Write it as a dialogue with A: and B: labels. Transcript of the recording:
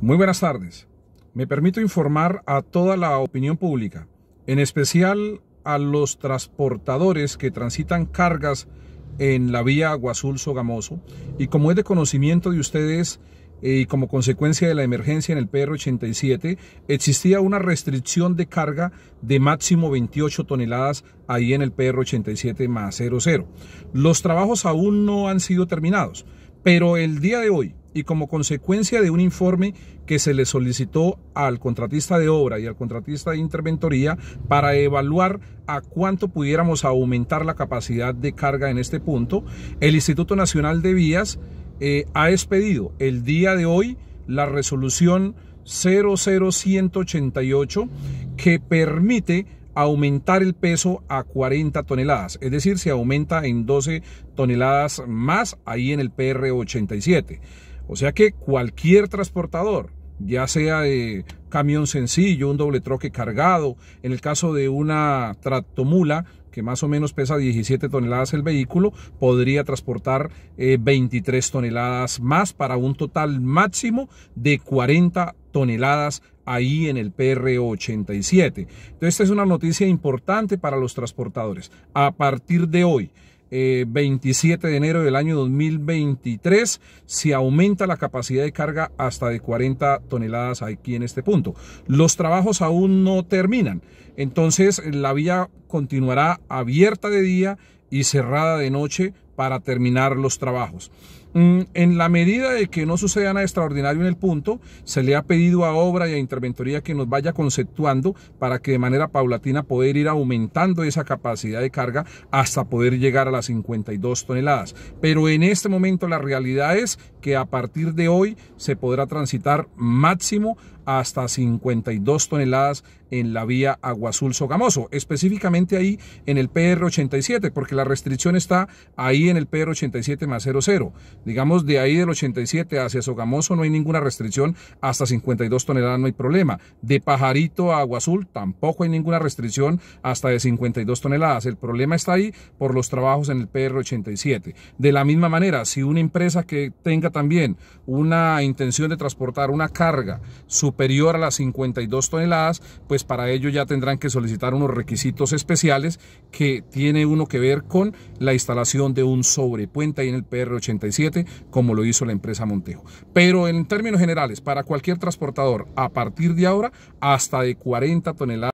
A: Muy buenas tardes. Me permito informar a toda la opinión pública, en especial a los transportadores que transitan cargas en la vía Aguazul-Sogamoso y como es de conocimiento de ustedes eh, y como consecuencia de la emergencia en el PR87 existía una restricción de carga de máximo 28 toneladas ahí en el PR87 más 00. Los trabajos aún no han sido terminados, pero el día de hoy y como consecuencia de un informe que se le solicitó al contratista de obra y al contratista de interventoría para evaluar a cuánto pudiéramos aumentar la capacidad de carga en este punto, el Instituto Nacional de Vías eh, ha expedido el día de hoy la resolución 00188 que permite aumentar el peso a 40 toneladas, es decir, se aumenta en 12 toneladas más ahí en el PR87. O sea que cualquier transportador, ya sea de eh, camión sencillo, un doble troque cargado, en el caso de una tractomula, que más o menos pesa 17 toneladas el vehículo, podría transportar 23 eh, toneladas más para un total máximo de 40 toneladas ahí en el PR87. Entonces, esta es una noticia importante para los transportadores. A partir de hoy, 27 eh, de enero del año 2023 se aumenta la capacidad de carga hasta de 40 toneladas aquí en este punto. Los trabajos aún no terminan, entonces la vía continuará abierta de día y cerrada de noche para terminar los trabajos. Mm, en la medida de que no suceda nada extraordinario en el punto, se le ha pedido a obra y a interventoría que nos vaya conceptuando para que de manera paulatina poder ir aumentando esa capacidad de carga hasta poder llegar a las 52 toneladas. Pero en este momento la realidad es que a partir de hoy se podrá transitar máximo hasta 52 toneladas en la vía azul Sogamoso, específicamente ahí en el PR87, porque la restricción está ahí en el PR87 más 00. Digamos, de ahí del 87 hacia Sogamoso no hay ninguna restricción, hasta 52 toneladas no hay problema. De Pajarito a Azul tampoco hay ninguna restricción hasta de 52 toneladas. El problema está ahí por los trabajos en el PR87. De la misma manera, si una empresa que tenga también una intención de transportar una carga superior superior a las 52 toneladas, pues para ello ya tendrán que solicitar unos requisitos especiales que tiene uno que ver con la instalación de un sobrepuente ahí en el PR87, como lo hizo la empresa Montejo. Pero en términos generales, para cualquier transportador, a partir de ahora, hasta de 40 toneladas